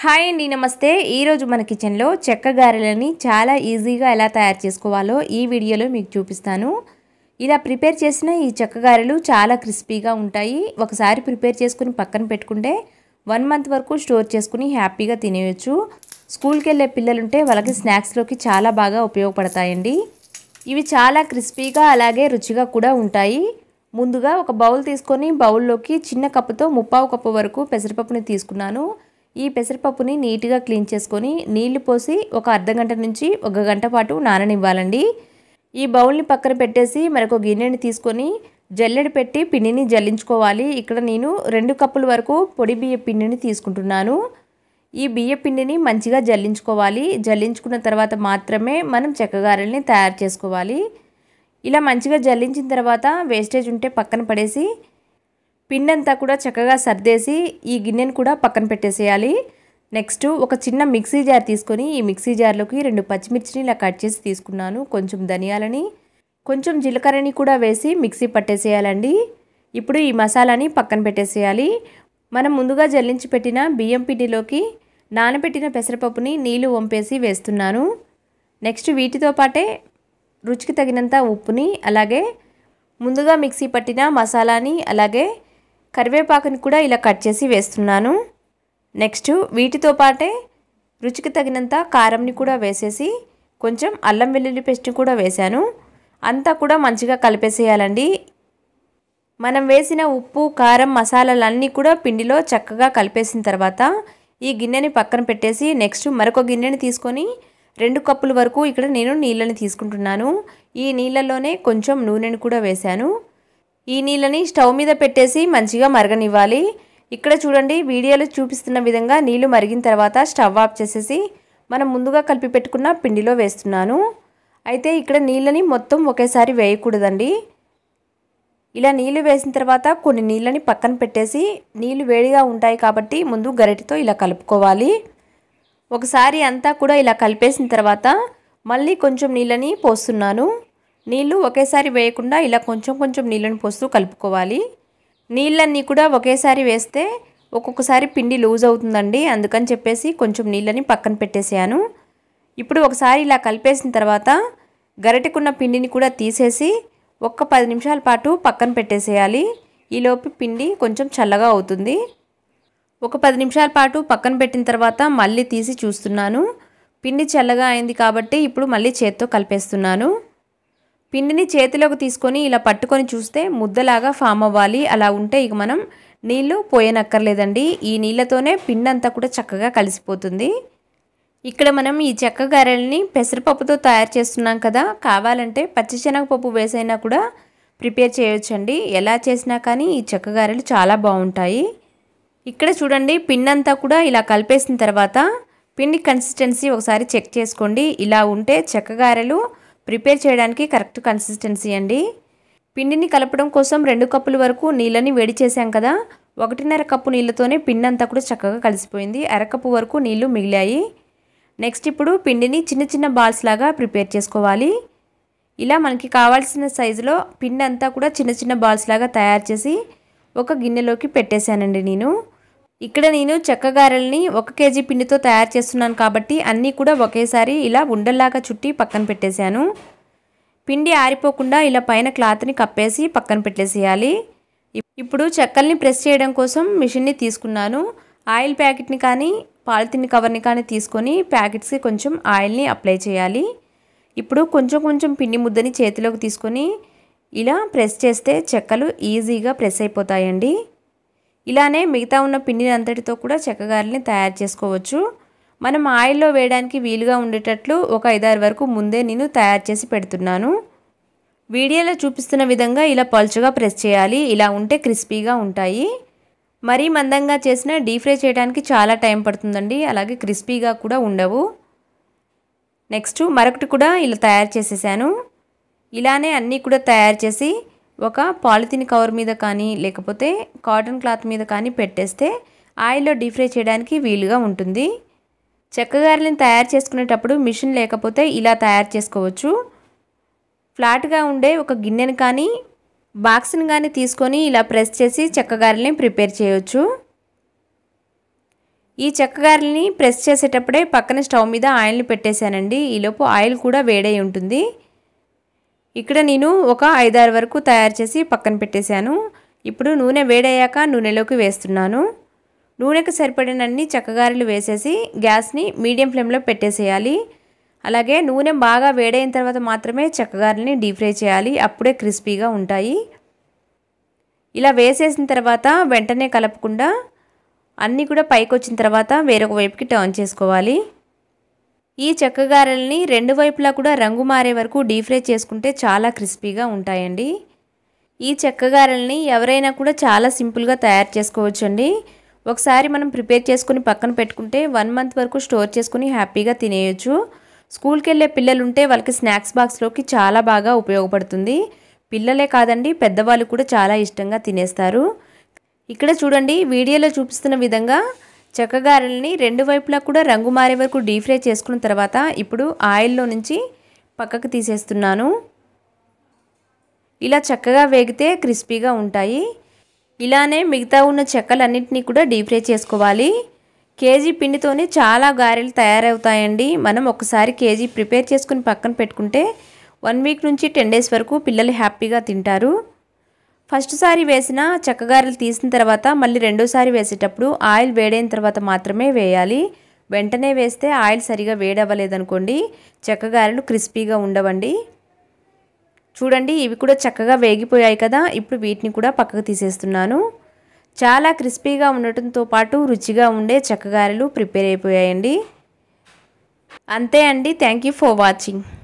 hi అండి నమస్తే ఈరోజు మన కిచెన్లో చెక్క గారెలని చాలా ఈజీగా ఎలా తయారు చేసుకోవాలో ఈ వీడియోలో మీకు చూపిస్తాను ఇలా ప్రిపేర్ చేసిన ఈ చెక్క గారెలు చాలా క్రిస్పీగా ఉంటాయి ఒకసారి ప్రిపేర్ చేసుకుని పక్కన పెట్టుకుంటే వన్ మంత్ వరకు స్టోర్ చేసుకుని హ్యాపీగా తినేయచ్చు స్కూల్కి వెళ్ళే పిల్లలుంటే వాళ్ళకి స్నాక్స్లోకి చాలా బాగా ఉపయోగపడతాయండి ఇవి చాలా క్రిస్పీగా అలాగే రుచిగా కూడా ఉంటాయి ముందుగా ఒక బౌల్ తీసుకొని బౌల్లోకి చిన్న కప్పుతో ముప్పావు కప్పు వరకు పెసరపప్పుని తీసుకున్నాను ఈ పెసరపప్పుని నీట్గా క్లీన్ చేసుకొని నీళ్లు పోసి ఒక అర్ధ గంట నుంచి ఒక గంట పాటు నాననివ్వాలండి ఈ బౌల్ని పక్కన పెట్టేసి మరొక గిన్నెని తీసుకొని జల్లెడ పెట్టి పిండిని జల్లించుకోవాలి ఇక్కడ నేను రెండు కప్పుల వరకు పొడి బియ్య పిండిని తీసుకుంటున్నాను ఈ బియ్య పిండిని మంచిగా జల్లించుకోవాలి జల్లించుకున్న తర్వాత మాత్రమే మనం చెక్కగారెల్ని తయారు చేసుకోవాలి ఇలా మంచిగా జల్లించిన తర్వాత వేస్టేజ్ ఉంటే పక్కన పడేసి పిండి అంతా కూడా చక్కగా సర్దేసి ఈ గిన్నెను కూడా పక్కన పెట్టేసేయాలి నెక్స్ట్ ఒక చిన్న మిక్సీ జార్ తీసుకొని ఈ మిక్సీ జార్లోకి రెండు పచ్చిమిర్చిని ఇలా కట్ చేసి తీసుకున్నాను కొంచెం ధనియాలని కొంచెం జీలకర్రని కూడా వేసి మిక్సీ పట్టేసేయాలండి ఇప్పుడు ఈ మసాలాని పక్కన పెట్టేసేయాలి మనం ముందుగా జల్లించి పెట్టిన బియ్యం పిండిలోకి నానబెట్టిన పెసరపప్పుని నీళ్లు వంపేసి వేస్తున్నాను నెక్స్ట్ వీటితో పాటే రుచికి తగినంత ఉప్పుని అలాగే ముందుగా మిక్సీ పట్టిన మసాలాని అలాగే కరివేపాకుని కూడా ఇలా కట్ చేసి వేస్తున్నాను నెక్స్ట్ వీటితో పాటే రుచికి తగినంత కారంని కూడా వేసేసి కొంచెం అల్లం వెల్లుల్లి పేస్ట్ని కూడా వేశాను అంతా కూడా మంచిగా కలిపేసేయాలండి మనం వేసిన ఉప్పు కారం మసాలాలన్నీ కూడా పిండిలో చక్కగా కలిపేసిన తర్వాత ఈ గిన్నెని పక్కన పెట్టేసి నెక్స్ట్ మరొక గిన్నెని తీసుకొని రెండు కప్పుల వరకు ఇక్కడ నేను నీళ్ళని తీసుకుంటున్నాను ఈ నీళ్ళలోనే కొంచెం నూనెని కూడా వేశాను ఈ నీళ్ళని స్టవ్ మీద పెట్టేసి మంచిగా మరగనివ్వాలి ఇక్కడ చూడండి వీడియోలో చూపిస్తున్న విధంగా నీళ్లు మరిగిన తర్వాత స్టవ్ ఆఫ్ చేసేసి మనం ముందుగా కలిపి పెట్టుకున్న పిండిలో వేస్తున్నాను అయితే ఇక్కడ నీళ్ళని మొత్తం ఒకేసారి వేయకూడదండి ఇలా నీళ్లు వేసిన తర్వాత కొన్ని నీళ్ళని పక్కన పెట్టేసి నీళ్లు వేడిగా ఉంటాయి కాబట్టి ముందు గరిటితో ఇలా కలుపుకోవాలి ఒకసారి అంతా కూడా ఇలా కలిపేసిన తర్వాత మళ్ళీ కొంచెం నీళ్ళని పోస్తున్నాను నీళ్ళు ఒకేసారి వేయకుండా ఇలా కొంచెం కొంచెం నీళ్ళని పోస్తూ కలుపుకోవాలి నీళ్ళన్నీ కూడా ఒకేసారి వేస్తే ఒక్కొక్కసారి పిండి లూజ్ అవుతుందండి అందుకని చెప్పేసి కొంచెం నీళ్ళని పక్కన పెట్టేసాను ఇప్పుడు ఒకసారి ఇలా కలిపేసిన తర్వాత గరిటెకున్న పిండిని కూడా తీసేసి ఒక్క పది నిమిషాల పాటు పక్కన పెట్టేసేయాలి ఈలోపు పిండి కొంచెం చల్లగా అవుతుంది ఒక పది నిమిషాల పాటు పక్కన పెట్టిన తర్వాత మళ్ళీ తీసి చూస్తున్నాను పిండి చల్లగా అయింది కాబట్టి ఇప్పుడు మళ్ళీ చేత్తో కలిపేస్తున్నాను పిండిని చేతిలోకి తీసుకొని ఇలా పట్టుకొని చూస్తే ముద్దలాగా ఫామ్ అవ్వాలి అలా ఉంటే ఇక మనం నీళ్ళు పోయనక్కర్లేదండి ఈ నీళ్ళతోనే పిండి అంతా కూడా చక్కగా కలిసిపోతుంది ఇక్కడ మనం ఈ చెక్క గారెల్ని పెసరపప్పుతో తయారు చేస్తున్నాం కదా కావాలంటే పచ్చిశనగపప్పు వేసైనా కూడా ప్రిపేర్ చేయొచ్చండి ఎలా చేసినా కానీ ఈ చెక్క గారెలు చాలా బాగుంటాయి ఇక్కడ చూడండి పిండి అంతా కూడా ఇలా కలిపేసిన తర్వాత పిండి కన్సిస్టెన్సీ ఒకసారి చెక్ చేసుకోండి ఇలా ఉంటే చెక్క గారెలు ప్రిపేర్ చేయడానికి కరెక్ట్ కన్సిస్టెన్సీ అండి పిండిని కలపడం కోసం రెండు కప్పుల వరకు నీళ్ళని వేడి చేశాం కదా ఒకటిన్నర కప్పు నీళ్ళతోనే పిండి అంతా కూడా చక్కగా కలిసిపోయింది అరకప్పు వరకు నీళ్లు మిగిలాయి నెక్స్ట్ ఇప్పుడు పిండిని చిన్న చిన్న బాల్స్ లాగా ప్రిపేర్ చేసుకోవాలి ఇలా మనకి కావాల్సిన సైజులో పిండి అంతా కూడా చిన్న చిన్న బాల్స్ లాగా తయారు చేసి ఒక గిన్నెలోకి పెట్టేశానండి నేను ఇక్కడ నేను చెక్క గారెల్ని ఒక కేజీ పిండితో తయారు చేస్తున్నాను కాబట్టి అన్నీ కూడా ఒకేసారి ఇలా ఉండల్లాగా చుట్టి పక్కన పెట్టేశాను పిండి ఆరిపోకుండా ఇలా పైన క్లాత్ని కప్పేసి పక్కన పెట్టేసేయాలి ఇప్పుడు చెక్కల్ని ప్రెస్ చేయడం కోసం మిషన్ని తీసుకున్నాను ఆయిల్ ప్యాకెట్ని కానీ పాలిథిన్ కవర్ని కానీ తీసుకొని ప్యాకెట్స్కి కొంచెం ఆయిల్ని అప్లై చేయాలి ఇప్పుడు కొంచెం కొంచెం పిండి ముద్దని చేతిలోకి తీసుకొని ఇలా ప్రెస్ చేస్తే చెక్కలు ఈజీగా ప్రెస్ అయిపోతాయండి ఇలానే మిగతా ఉన్న పిండిని అంతటితో కూడా చెక్కగారిని తయారు చేసుకోవచ్చు మనం ఆయిల్లో వేయడానికి వీలుగా ఉండేటట్లు ఒక ఐదారు వరకు ముందే నేను తయారు చేసి పెడుతున్నాను వీడియోలో చూపిస్తున్న విధంగా ఇలా పలుచగా ప్రెస్ చేయాలి ఇలా ఉంటే క్రిస్పీగా ఉంటాయి మరీ మందంగా చేసిన డీప్ ఫ్రై చేయడానికి చాలా టైం పడుతుందండి అలాగే క్రిస్పీగా కూడా ఉండవు నెక్స్ట్ మరొకటి కూడా ఇలా తయారు చేసేసాను ఇలానే అన్నీ కూడా తయారు చేసి ఒక పాలిథిన్ కవర్ మీద కానీ లేకపోతే కాటన్ క్లాత్ మీద కానీ పెట్టేస్తే ఆయిల్లో డీప్ ఫ్రై చేయడానికి వీలుగా ఉంటుంది చెక్కగారెలను తయారు చేసుకునేటప్పుడు మిషన్ లేకపోతే ఇలా తయారు చేసుకోవచ్చు ఫ్లాట్గా ఉండే ఒక గిన్నెను కానీ బాక్స్ని కానీ తీసుకొని ఇలా ప్రెస్ చేసి చెక్కగారెల్ని ప్రిపేర్ చేయవచ్చు ఈ చెక్కగారెల్ని ప్రెస్ చేసేటప్పుడే పక్కన స్టవ్ మీద ఆయిల్ని పెట్టేశానండి ఈలోపు ఆయిల్ కూడా వేడై ఉంటుంది ఇక్కడ నేను ఒక ఐదారు వరకు తయారు చేసి పక్కన పెట్టేశాను ఇప్పుడు నూనె వేడయ్యాక నూనెలోకి వేస్తున్నాను నూనెకు సరిపడినన్ని చక్కగారెలు వేసేసి గ్యాస్ని మీడియం ఫ్లేమ్లో పెట్టేసేయాలి అలాగే నూనె బాగా వేడైన తర్వాత మాత్రమే చక్కగారలని డీప్ ఫ్రై చేయాలి అప్పుడే క్రిస్పీగా ఉంటాయి ఇలా వేసేసిన తర్వాత వెంటనే కలపకుండా అన్నీ కూడా పైకి వచ్చిన తర్వాత వేరొక వైపుకి టర్న్ చేసుకోవాలి ఈ చెక్కగారెల్ని రెండు వైపులా కూడా రంగు మారే వరకు డీప్ ఫ్రై చేసుకుంటే చాలా క్రిస్పీగా ఉంటాయండి ఈ చెక్కగారెల్ని ఎవరైనా కూడా చాలా సింపుల్గా తయారు చేసుకోవచ్చండి ఒకసారి మనం ప్రిపేర్ చేసుకుని పక్కన పెట్టుకుంటే వన్ మంత్ వరకు స్టోర్ చేసుకుని హ్యాపీగా తినేయచ్చు స్కూల్కి వెళ్ళే పిల్లలు ఉంటే వాళ్ళకి స్నాక్స్ బాక్స్లోకి చాలా బాగా ఉపయోగపడుతుంది పిల్లలే కాదండి పెద్దవాళ్ళు కూడా చాలా ఇష్టంగా తినేస్తారు ఇక్కడ చూడండి వీడియోలో చూపిస్తున్న విధంగా చెక్కగారెల్ని రెండు వైపులా కూడా రంగు మారే వరకు డీప్ ఫ్రై చేసుకున్న తర్వాత ఇప్పుడు ఆయిల్లో నుంచి పక్కకు తీసేస్తున్నాను ఇలా చక్కగా వేగితే క్రిస్పీగా ఉంటాయి ఇలానే మిగతా ఉన్న చెక్కలన్నింటినీ కూడా డీప్ ఫ్రై చేసుకోవాలి కేజీ పిండితోనే చాలా గారెలు తయారవుతాయండి మనం ఒకసారి కేజీ ప్రిపేర్ చేసుకుని పక్కన పెట్టుకుంటే వన్ వీక్ నుంచి టెన్ డేస్ వరకు పిల్లలు హ్యాపీగా తింటారు ఫస్ట్ సారి వేసిన చెక్కగారెలు తీసిన తర్వాత మళ్ళీ రెండోసారి వేసేటప్పుడు ఆయిల్ వేడైన తర్వాత మాత్రమే వేయాలి వెంటనే వేస్తే ఆయిల్ సరిగా వేడవ్వలేదనుకోండి చెక్కగారెలు క్రిస్పీగా ఉండవండి చూడండి ఇవి కూడా చక్కగా వేగిపోయాయి కదా ఇప్పుడు వీటిని కూడా పక్కకు తీసేస్తున్నాను చాలా క్రిస్పీగా ఉండటంతో పాటు రుచిగా ఉండే చెక్కగారెలు ప్రిపేర్ అయిపోయాయండి అంతే అండి థ్యాంక్ యూ ఫర్ వాచింగ్